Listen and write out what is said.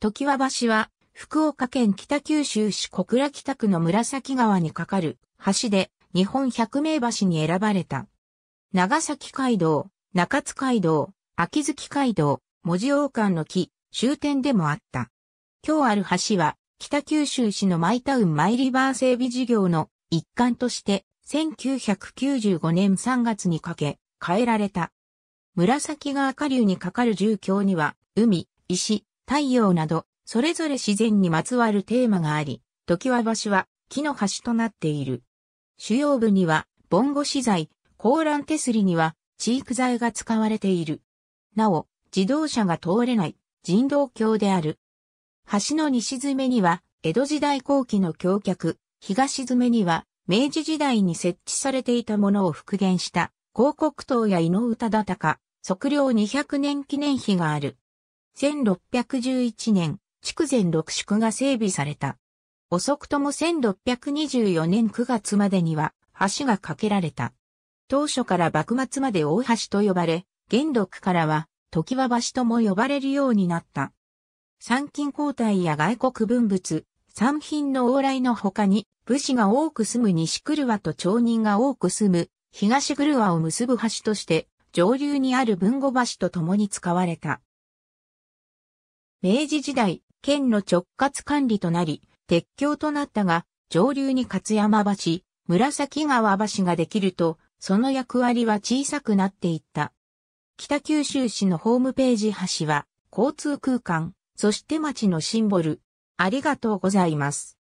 時和橋は、福岡県北九州市小倉北区の紫川に架かる橋で日本百名橋に選ばれた。長崎街道、中津街道、秋月街道、文字王冠の木、終点でもあった。今日ある橋は、北九州市のマイタウンマイリバー整備事業の一環として、1995年3月にかけ、変えられた。紫川下流に架かる住橋には、海、石、太陽など、それぞれ自然にまつわるテーマがあり、時は橋は木の橋となっている。主要部には、ボンゴ資材、コーラン手すりには、チーク材が使われている。なお、自動車が通れない人道橋である。橋の西詰めには、江戸時代後期の橋脚、東詰めには、明治時代に設置されていたものを復元した、広告塔や井上忠敬、測量200年記念碑がある。1611年、筑前六宿が整備された。遅くとも1624年9月までには橋が架けられた。当初から幕末まで大橋と呼ばれ、元禄からは時は橋とも呼ばれるようになった。参勤交代や外国文物、産品の往来の他に、武士が多く住む西車と町人が多く住む東車を結ぶ橋として、上流にある文後橋と共に使われた。明治時代、県の直轄管理となり、鉄橋となったが、上流に勝山橋、紫川橋ができると、その役割は小さくなっていった。北九州市のホームページ橋は、交通空間、そして町のシンボル。ありがとうございます。